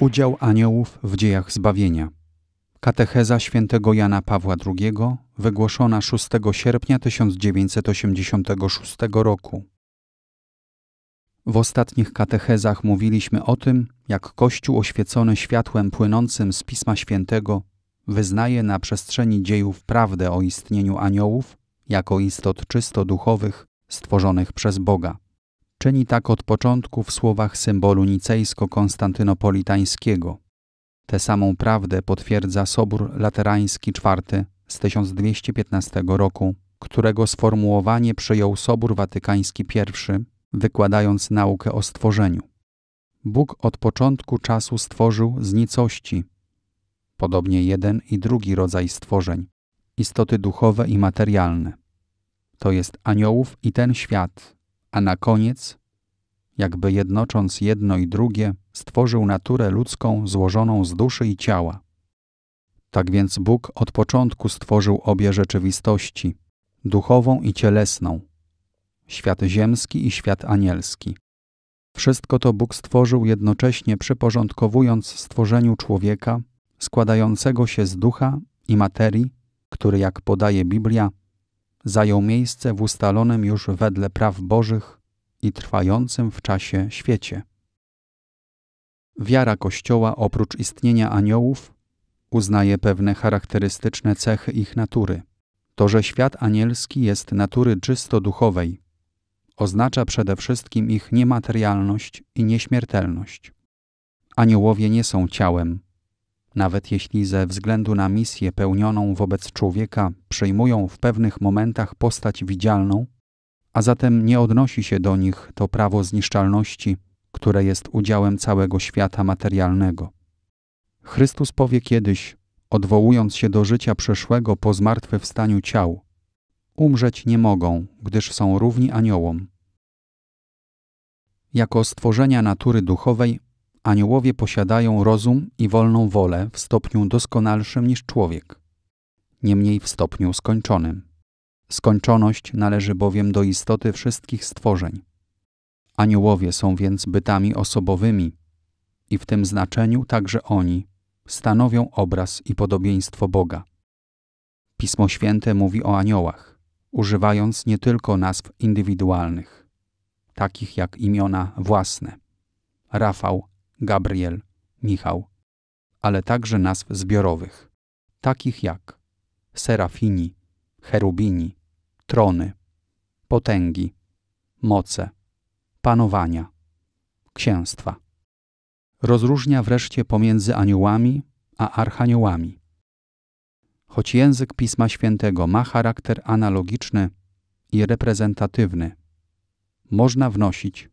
Udział aniołów w dziejach zbawienia. Katecheza świętego Jana Pawła II, wygłoszona 6 sierpnia 1986 roku. W ostatnich katechezach mówiliśmy o tym, jak Kościół oświecony światłem płynącym z Pisma Świętego wyznaje na przestrzeni dziejów prawdę o istnieniu aniołów jako istot czysto duchowych stworzonych przez Boga. Czyni tak od początku w słowach symbolu nicejsko-konstantynopolitańskiego. Tę samą prawdę potwierdza Sobór Laterański IV z 1215 roku, którego sformułowanie przyjął Sobór Watykański I, wykładając naukę o stworzeniu. Bóg od początku czasu stworzył z nicości, podobnie jeden i drugi rodzaj stworzeń, istoty duchowe i materialne, to jest aniołów i ten świat, a na koniec, jakby jednocząc jedno i drugie, stworzył naturę ludzką złożoną z duszy i ciała. Tak więc Bóg od początku stworzył obie rzeczywistości duchową i cielesną świat ziemski i świat anielski. Wszystko to Bóg stworzył jednocześnie przyporządkowując stworzeniu człowieka składającego się z ducha i materii, który, jak podaje Biblia, zajął miejsce w ustalonym już wedle praw bożych i trwającym w czasie świecie. Wiara Kościoła oprócz istnienia aniołów uznaje pewne charakterystyczne cechy ich natury. To, że świat anielski jest natury czysto duchowej, oznacza przede wszystkim ich niematerialność i nieśmiertelność. Aniołowie nie są ciałem, nawet jeśli ze względu na misję pełnioną wobec człowieka przyjmują w pewnych momentach postać widzialną, a zatem nie odnosi się do nich to prawo zniszczalności, które jest udziałem całego świata materialnego. Chrystus powie kiedyś, odwołując się do życia przeszłego po zmartwychwstaniu ciał: Umrzeć nie mogą, gdyż są równi aniołom. Jako stworzenia natury duchowej aniołowie posiadają rozum i wolną wolę w stopniu doskonalszym niż człowiek, niemniej w stopniu skończonym. Skończoność należy bowiem do istoty wszystkich stworzeń. Aniołowie są więc bytami osobowymi i w tym znaczeniu także oni stanowią obraz i podobieństwo Boga. Pismo Święte mówi o aniołach, używając nie tylko nazw indywidualnych, takich jak imiona własne Rafał, Gabriel, Michał, ale także nazw zbiorowych, takich jak serafini, cherubini, trony, potęgi, moce, panowania, księstwa. Rozróżnia wreszcie pomiędzy aniołami a archaniołami. Choć język Pisma Świętego ma charakter analogiczny i reprezentatywny, można wnosić,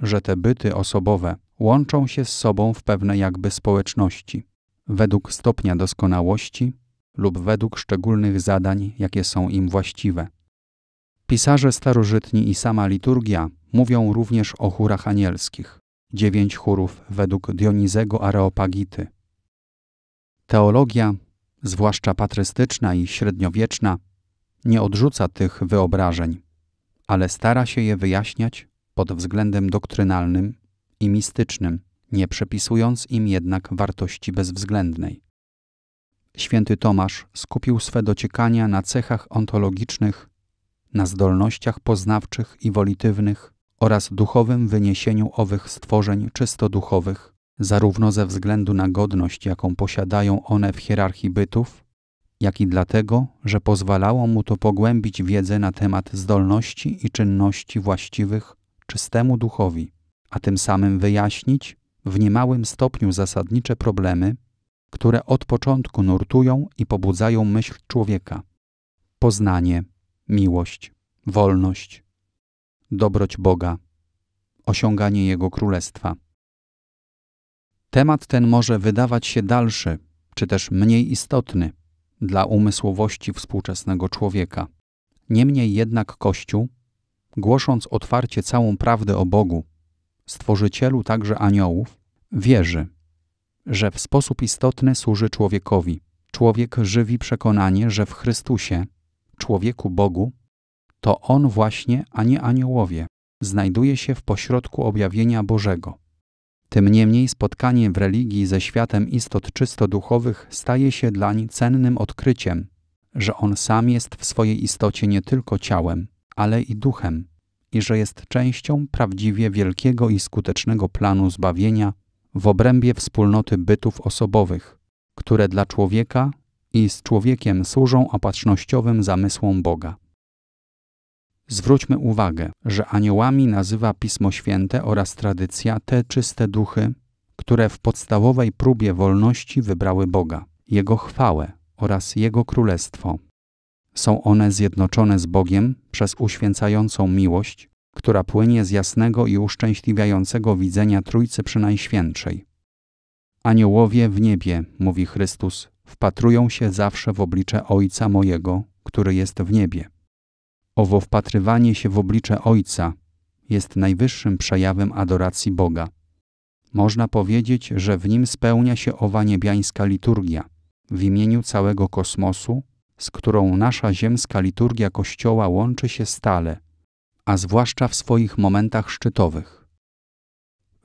że te byty osobowe łączą się z sobą w pewne jakby społeczności, według stopnia doskonałości lub według szczególnych zadań, jakie są im właściwe. Pisarze starożytni i sama liturgia mówią również o chórach anielskich, dziewięć chórów według Dionizego Areopagity. Teologia, zwłaszcza patrystyczna i średniowieczna, nie odrzuca tych wyobrażeń, ale stara się je wyjaśniać pod względem doktrynalnym i mistycznym, nie przepisując im jednak wartości bezwzględnej. Święty Tomasz skupił swe dociekania na cechach ontologicznych, na zdolnościach poznawczych i wolitywnych oraz duchowym wyniesieniu owych stworzeń czysto duchowych, zarówno ze względu na godność, jaką posiadają one w hierarchii bytów, jak i dlatego, że pozwalało mu to pogłębić wiedzę na temat zdolności i czynności właściwych czystemu duchowi a tym samym wyjaśnić w niemałym stopniu zasadnicze problemy, które od początku nurtują i pobudzają myśl człowieka: poznanie, miłość, wolność, dobroć Boga, osiąganie Jego królestwa. Temat ten może wydawać się dalszy, czy też mniej istotny dla umysłowości współczesnego człowieka. Niemniej jednak Kościół, głosząc otwarcie całą prawdę o Bogu, stworzycielu także aniołów, wierzy, że w sposób istotny służy człowiekowi. Człowiek żywi przekonanie, że w Chrystusie, człowieku Bogu, to on właśnie, a nie aniołowie, znajduje się w pośrodku objawienia Bożego. Tym niemniej spotkanie w religii ze światem istot czysto duchowych staje się dlań cennym odkryciem, że on sam jest w swojej istocie nie tylko ciałem, ale i duchem, i że jest częścią prawdziwie wielkiego i skutecznego planu zbawienia w obrębie wspólnoty bytów osobowych, które dla człowieka i z człowiekiem służą opatrznościowym zamysłom Boga. Zwróćmy uwagę, że aniołami nazywa Pismo Święte oraz tradycja te czyste duchy, które w podstawowej próbie wolności wybrały Boga, Jego chwałę oraz Jego królestwo. Są one zjednoczone z Bogiem przez uświęcającą miłość, która płynie z jasnego i uszczęśliwiającego widzenia Trójcy Przynajświętszej. Aniołowie w niebie, mówi Chrystus, wpatrują się zawsze w oblicze Ojca mojego, który jest w niebie. Owo wpatrywanie się w oblicze Ojca jest najwyższym przejawem adoracji Boga. Można powiedzieć, że w nim spełnia się owa niebiańska liturgia w imieniu całego kosmosu z którą nasza ziemska liturgia Kościoła łączy się stale, a zwłaszcza w swoich momentach szczytowych.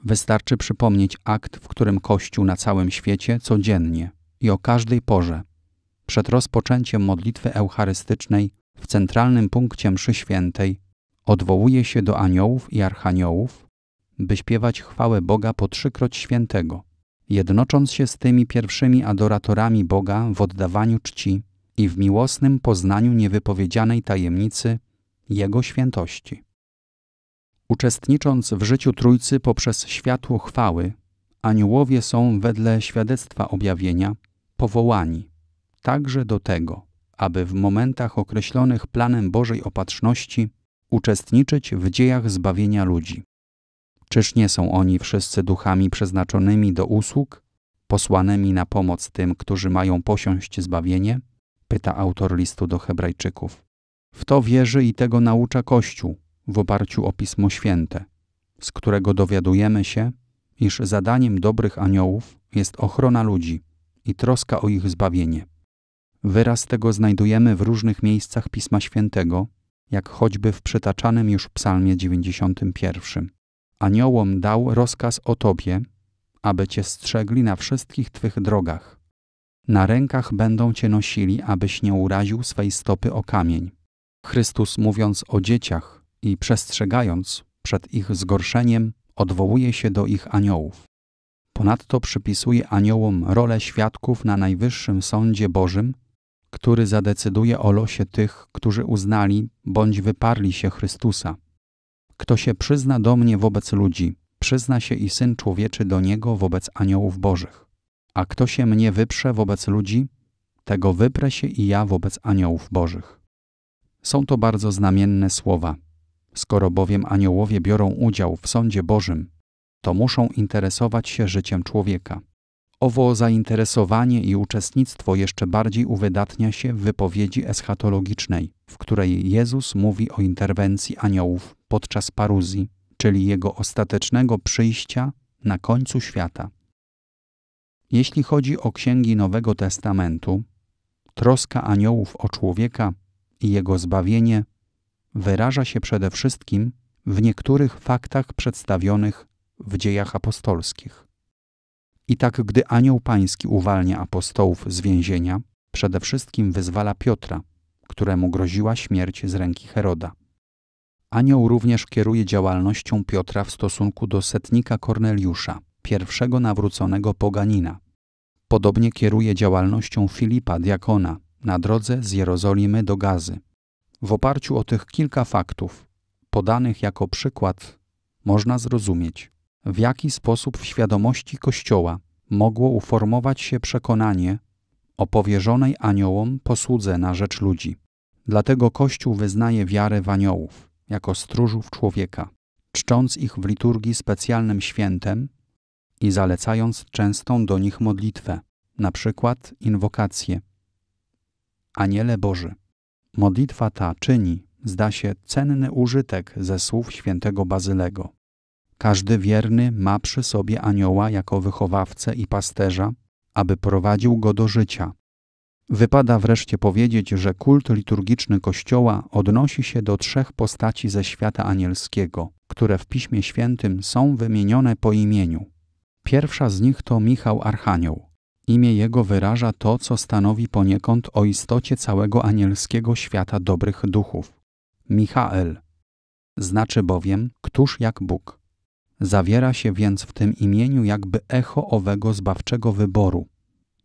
Wystarczy przypomnieć akt, w którym Kościół na całym świecie codziennie i o każdej porze, przed rozpoczęciem modlitwy eucharystycznej w centralnym punkcie mszy świętej, odwołuje się do aniołów i archaniołów, by śpiewać chwałę Boga po trzykroć świętego, jednocząc się z tymi pierwszymi adoratorami Boga w oddawaniu czci i w miłosnym poznaniu niewypowiedzianej tajemnicy Jego świętości. Uczestnicząc w życiu Trójcy poprzez światło chwały, aniołowie są wedle świadectwa objawienia powołani także do tego, aby w momentach określonych planem Bożej opatrzności uczestniczyć w dziejach zbawienia ludzi. Czyż nie są oni wszyscy duchami przeznaczonymi do usług, posłanymi na pomoc tym, którzy mają posiąść zbawienie? pyta autor listu do Hebrajczyków. W to wierzy i tego naucza Kościół w oparciu o Pismo Święte, z którego dowiadujemy się, iż zadaniem dobrych aniołów jest ochrona ludzi i troska o ich zbawienie. Wyraz tego znajdujemy w różnych miejscach Pisma Świętego, jak choćby w przytaczanym już Psalmie 91. Aniołom dał rozkaz o Tobie, aby Cię strzegli na wszystkich Twych drogach. Na rękach będą cię nosili, abyś nie uraził swej stopy o kamień. Chrystus mówiąc o dzieciach i przestrzegając przed ich zgorszeniem, odwołuje się do ich aniołów. Ponadto przypisuje aniołom rolę świadków na najwyższym sądzie Bożym, który zadecyduje o losie tych, którzy uznali bądź wyparli się Chrystusa. Kto się przyzna do mnie wobec ludzi, przyzna się i Syn Człowieczy do Niego wobec aniołów Bożych. A kto się mnie wyprze wobec ludzi, tego wyprę się i ja wobec aniołów bożych. Są to bardzo znamienne słowa. Skoro bowiem aniołowie biorą udział w sądzie Bożym, to muszą interesować się życiem człowieka. Owo zainteresowanie i uczestnictwo jeszcze bardziej uwydatnia się w wypowiedzi eschatologicznej, w której Jezus mówi o interwencji aniołów podczas paruzji, czyli jego ostatecznego przyjścia na końcu świata. Jeśli chodzi o księgi Nowego Testamentu, troska aniołów o człowieka i jego zbawienie wyraża się przede wszystkim w niektórych faktach przedstawionych w dziejach apostolskich. I tak, gdy anioł pański uwalnia apostołów z więzienia, przede wszystkim wyzwala Piotra, któremu groziła śmierć z ręki Heroda. Anioł również kieruje działalnością Piotra w stosunku do setnika Korneliusza, pierwszego nawróconego poganina, Podobnie kieruje działalnością Filipa Diakona na drodze z Jerozolimy do Gazy. W oparciu o tych kilka faktów, podanych jako przykład, można zrozumieć, w jaki sposób w świadomości Kościoła mogło uformować się przekonanie o powierzonej aniołom posłudze na rzecz ludzi. Dlatego Kościół wyznaje wiarę w aniołów jako stróżów człowieka, czcząc ich w liturgii specjalnym świętem, i zalecając częstą do nich modlitwę, na przykład inwokację. Aniele Boży. Modlitwa ta czyni, zda się, cenny użytek ze słów świętego Bazylego. Każdy wierny ma przy sobie anioła jako wychowawcę i pasterza, aby prowadził go do życia. Wypada wreszcie powiedzieć, że kult liturgiczny Kościoła odnosi się do trzech postaci ze świata anielskiego, które w Piśmie Świętym są wymienione po imieniu. Pierwsza z nich to Michał Archanioł. Imię jego wyraża to, co stanowi poniekąd o istocie całego anielskiego świata dobrych duchów. Michael. Znaczy bowiem, któż jak Bóg. Zawiera się więc w tym imieniu jakby echo owego zbawczego wyboru,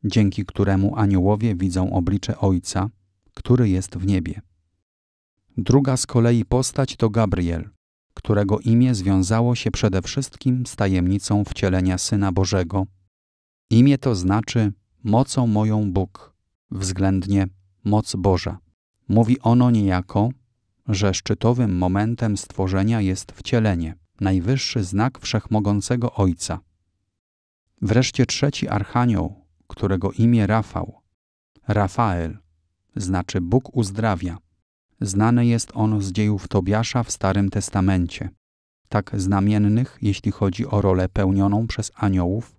dzięki któremu aniołowie widzą oblicze Ojca, który jest w niebie. Druga z kolei postać to Gabriel, którego imię związało się przede wszystkim z tajemnicą wcielenia Syna Bożego. Imię to znaczy mocą moją Bóg, względnie moc Boża. Mówi ono niejako, że szczytowym momentem stworzenia jest wcielenie, najwyższy znak wszechmogącego Ojca. Wreszcie trzeci archanioł, którego imię Rafał, Rafael, znaczy Bóg uzdrawia. Znany jest on z dziejów Tobiasza w Starym Testamencie, tak znamiennych, jeśli chodzi o rolę pełnioną przez aniołów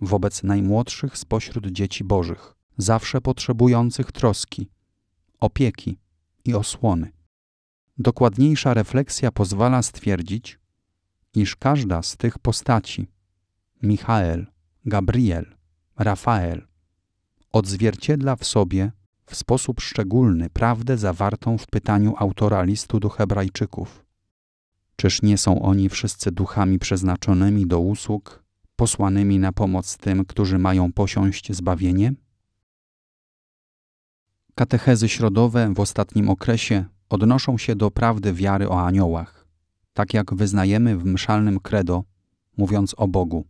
wobec najmłodszych spośród dzieci bożych, zawsze potrzebujących troski, opieki i osłony. Dokładniejsza refleksja pozwala stwierdzić, iż każda z tych postaci Michael, Gabriel, Rafael odzwierciedla w sobie w sposób szczególny prawdę zawartą w pytaniu autora listu do Hebrajczyków. Czyż nie są oni wszyscy duchami przeznaczonymi do usług, posłanymi na pomoc tym, którzy mają posiąść zbawienie? Katechezy środowe w ostatnim okresie odnoszą się do prawdy wiary o aniołach, tak jak wyznajemy w mszalnym credo, mówiąc o Bogu,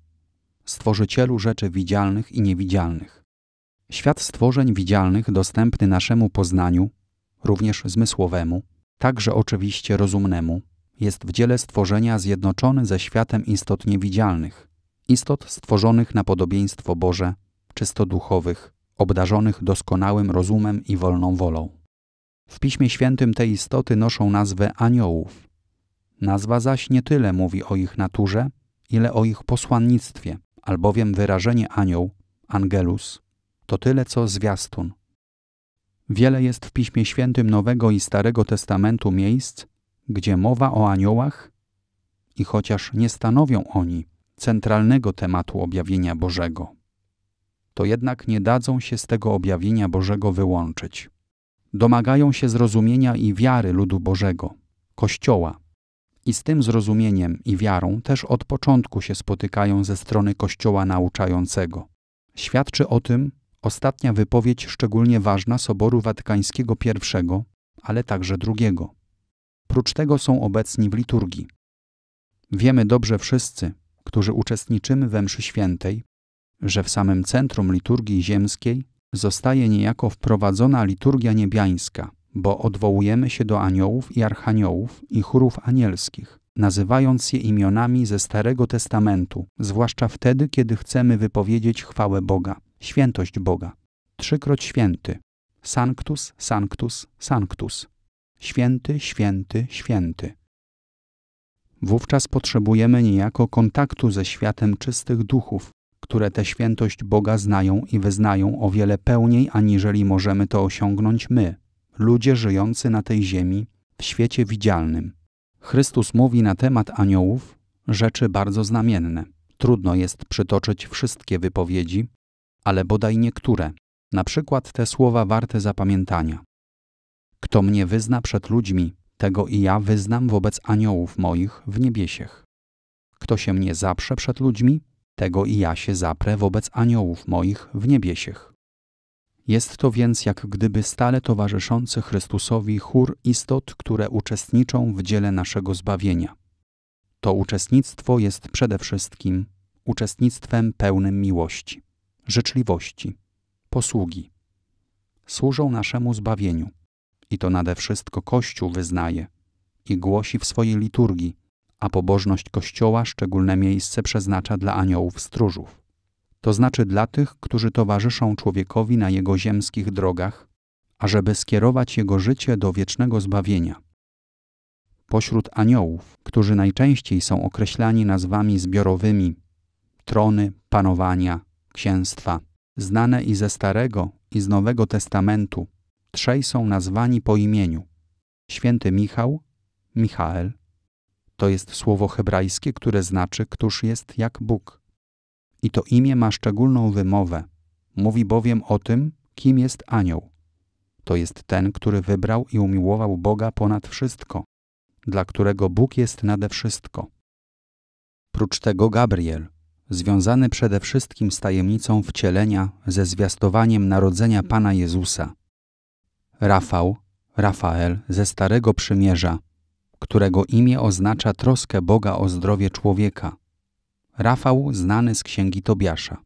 stworzycielu rzeczy widzialnych i niewidzialnych Świat stworzeń widzialnych dostępny naszemu poznaniu, również zmysłowemu, także oczywiście rozumnemu, jest w dziele stworzenia zjednoczony ze światem istot niewidzialnych, istot stworzonych na podobieństwo Boże, czysto duchowych, obdarzonych doskonałym rozumem i wolną wolą. W Piśmie Świętym te istoty noszą nazwę aniołów. Nazwa zaś nie tyle mówi o ich naturze, ile o ich posłannictwie, albowiem wyrażenie anioł, angelus, to tyle co zwiastun. Wiele jest w Piśmie Świętym Nowego i Starego Testamentu miejsc, gdzie mowa o aniołach, i chociaż nie stanowią oni centralnego tematu objawienia Bożego, to jednak nie dadzą się z tego objawienia Bożego wyłączyć. Domagają się zrozumienia i wiary ludu Bożego, Kościoła. I z tym zrozumieniem i wiarą też od początku się spotykają ze strony Kościoła nauczającego. Świadczy o tym ostatnia wypowiedź szczególnie ważna Soboru Watykańskiego I, ale także II. Prócz tego są obecni w liturgii. Wiemy dobrze wszyscy, którzy uczestniczymy we mszy świętej, że w samym centrum liturgii ziemskiej zostaje niejako wprowadzona liturgia niebiańska, bo odwołujemy się do aniołów i archaniołów i chórów anielskich, nazywając je imionami ze Starego Testamentu, zwłaszcza wtedy, kiedy chcemy wypowiedzieć chwałę Boga świętość Boga. Trzykroć święty. Sanctus, sanctus, sanctus. Święty, święty, święty. Wówczas potrzebujemy niejako kontaktu ze światem czystych duchów, które tę świętość Boga znają i wyznają o wiele pełniej, aniżeli możemy to osiągnąć my, ludzie żyjący na tej ziemi, w świecie widzialnym. Chrystus mówi na temat aniołów rzeczy bardzo znamienne. Trudno jest przytoczyć wszystkie wypowiedzi, ale bodaj niektóre, na przykład te słowa warte zapamiętania. Kto mnie wyzna przed ludźmi, tego i ja wyznam wobec aniołów moich w niebiesiech. Kto się mnie zaprze przed ludźmi, tego i ja się zaprę wobec aniołów moich w niebiesiech. Jest to więc jak gdyby stale towarzyszący Chrystusowi chór istot, które uczestniczą w dziele naszego zbawienia. To uczestnictwo jest przede wszystkim uczestnictwem pełnym miłości życzliwości, posługi. Służą naszemu zbawieniu. I to nade wszystko Kościół wyznaje i głosi w swojej liturgii, a pobożność Kościoła szczególne miejsce przeznacza dla aniołów stróżów. To znaczy dla tych, którzy towarzyszą człowiekowi na jego ziemskich drogach, ażeby skierować jego życie do wiecznego zbawienia. Pośród aniołów, którzy najczęściej są określani nazwami zbiorowymi trony, panowania, księstwa, znane i ze Starego, i z Nowego Testamentu, trzej są nazwani po imieniu. Święty Michał, Michael. To jest słowo hebrajskie, które znaczy, któż jest jak Bóg. I to imię ma szczególną wymowę. Mówi bowiem o tym, kim jest anioł. To jest ten, który wybrał i umiłował Boga ponad wszystko, dla którego Bóg jest nade wszystko. Prócz tego Gabriel, związany przede wszystkim z tajemnicą wcielenia ze zwiastowaniem narodzenia Pana Jezusa. Rafał, Rafael ze Starego Przymierza, którego imię oznacza troskę Boga o zdrowie człowieka. Rafał znany z Księgi Tobiasza.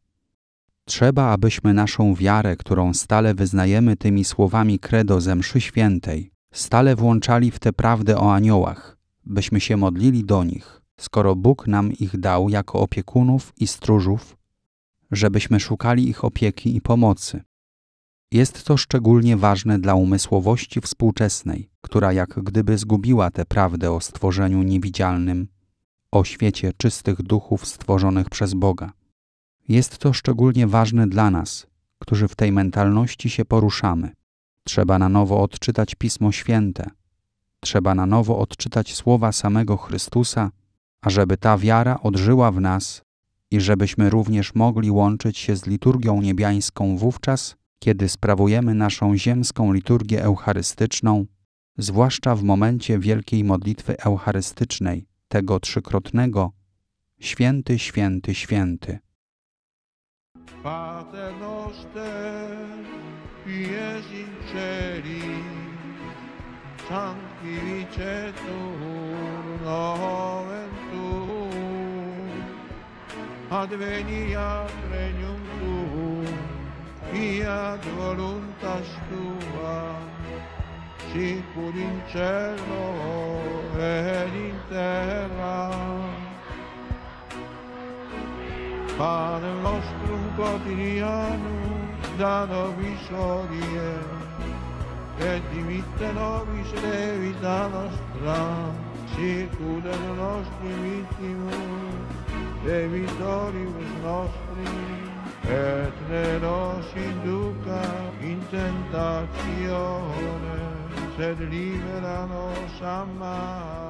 Trzeba, abyśmy naszą wiarę, którą stale wyznajemy tymi słowami credo ze mszy świętej, stale włączali w tę prawdę o aniołach, byśmy się modlili do nich, skoro Bóg nam ich dał jako opiekunów i stróżów, żebyśmy szukali ich opieki i pomocy. Jest to szczególnie ważne dla umysłowości współczesnej, która jak gdyby zgubiła tę prawdę o stworzeniu niewidzialnym, o świecie czystych duchów stworzonych przez Boga. Jest to szczególnie ważne dla nas, którzy w tej mentalności się poruszamy. Trzeba na nowo odczytać Pismo Święte, trzeba na nowo odczytać słowa samego Chrystusa ażeby ta wiara odżyła w nas i żebyśmy również mogli łączyć się z liturgią niebiańską wówczas, kiedy sprawujemy naszą ziemską liturgię eucharystyczną, zwłaszcza w momencie wielkiej modlitwy eucharystycznej, tego trzykrotnego Święty, święty, święty. in sanctificetur adveniat regnum tuum, fiat voluntas tua, sicur in cielo et in terra. Pane nostrum quotidianum, da nobis odie, et dimitte nobis levita nostra, sicur et nostri vittimus, dei vittori nostri et ne nos induca in tentazione, sed libera nos a